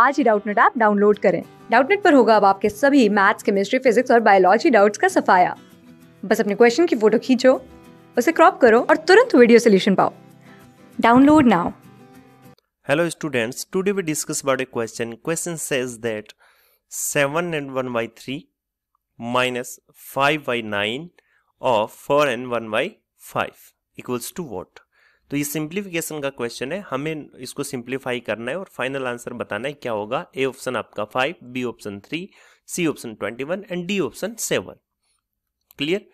आज ही Doubtnut app download करें डाउटनेट पर होगा अब आपके सभी मैथ्स केमिस्ट्री फिजिक्स और बायोलॉजी डाउट्स का सफाया बस अपने क्वेश्चन की फोटो खींचो उसे क्रॉप करो और तुरंत वीडियो सोल्यूशन पाओ download now hello students today we discuss about a question question says that 7 and 1 by 3 minus 5 by 9 or 4 and 1 by 5 equals to what तो ये सिंप्लीफिकेशन का क्वेश्चन है हमें इसको सिंप्लीफाई करना है और फाइनल आंसर बताना है क्या होगा ए ऑप्शन आपका five B option three C option twenty one and D option seven clear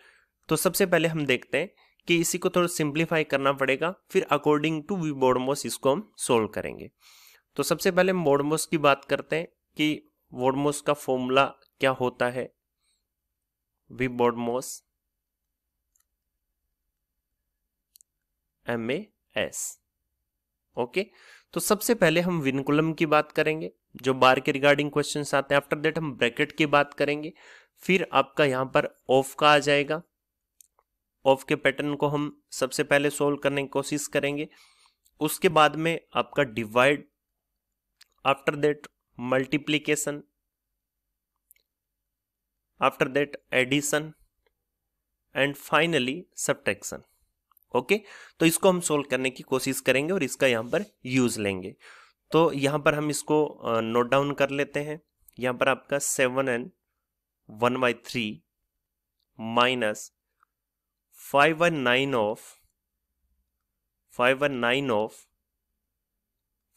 तो सबसे पहले हम देखते हैं कि इसी को थोड़ा सिंप्लीफाई करना पड़ेगा फिर अकॉर्डिंग टू वी बोडमोस इसको हम सोल्व करेंगे तो सबसे पहले हम बोडमोस की बात करते हैं कि बोडमोस का फॉर्मूला क्या होता है we BODMAS M A S okay तो सबसे पहले हम विनकुलम की बात करेंगे जो बार के रिगार्डिंग क्वेश्चन आते हैं आफ्टर दैट हम ब्रैकेट की बात करेंगे फिर आपका यहां पर ऑफ का आ जाएगा ऑफ के पैटर्न को हम सबसे पहले सोल्व करने की कोशिश करेंगे उसके बाद में आपका divide after that multiplication after that addition and finally subtraction okay तो इसको हम सोल्व करने की कोशिश करेंगे और इसका यहाँ पर यूज़ लेंगे तो यहाँ पर हम इसको नोट डाउन कर लेते हैं यहाँ पर आपका seven and one by three minus five by nine of five by nine of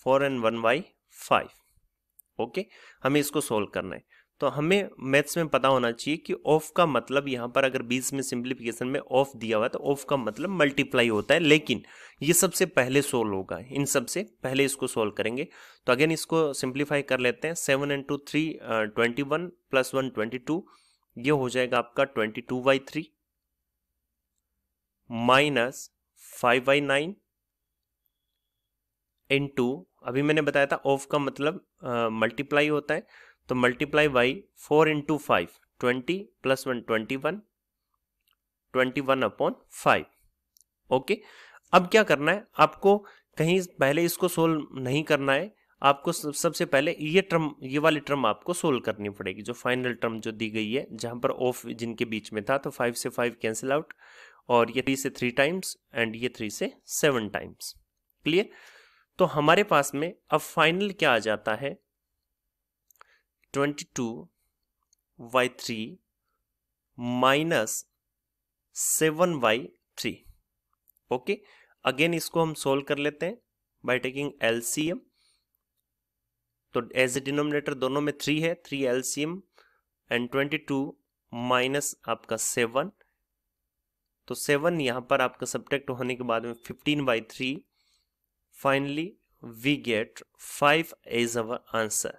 four and one by five okay हमें इसको सोल्व करना है तो हमें मैथ्स में पता होना चाहिए कि ऑफ का मतलब यहाँ पर अगर बीस में सिंप्लीफिकेशन में ऑफ दिया हुआ है तो ऑफ का मतलब मल्टीप्लाई होता है लेकिन ये सबसे पहले सोल्व होगा इन सबसे पहले इसको सोल्व करेंगे तो अगेन इसको सिंप्लीफाई कर लेते हैं seven into two three twenty one plus one twenty two ये हो जाएगा आपका twenty two by three minus five by nine into अभी मैंने बताया था ऑफ का मतलब मल्टीप्लाई uh, होता है तो multiply by four into five twenty plus one twenty one twenty one upon five okay अब क्या करना है आपको कहीं पहले इसको सोल्व नहीं करना है आपको सबसे पहले ये टर्म ये वाली टर्म आपको सोल्व करनी पड़ेगी जो फाइनल टर्म जो दी गई है जहां पर ऑफ जिनके बीच में था तो फाइव से फाइव कैंसिल आउट और ये थ्री से थ्री टाइम्स एंड ये थ्री से सेवन टाइम्स क्लियर तो हमारे पास में अब फाइनल क्या आ जाता है twenty two by three minus seven by three okay again इसको हम सोल्व कर लेते हैं बाय टेकिंग एल तो एज ए डिनोमिनेटर दोनों में थ्री है three L C M and twenty two minus आपका सेवन तो सेवन यहां पर आपका सब्टेक्ट होने के बाद में fifteen by three finally we get five is our answer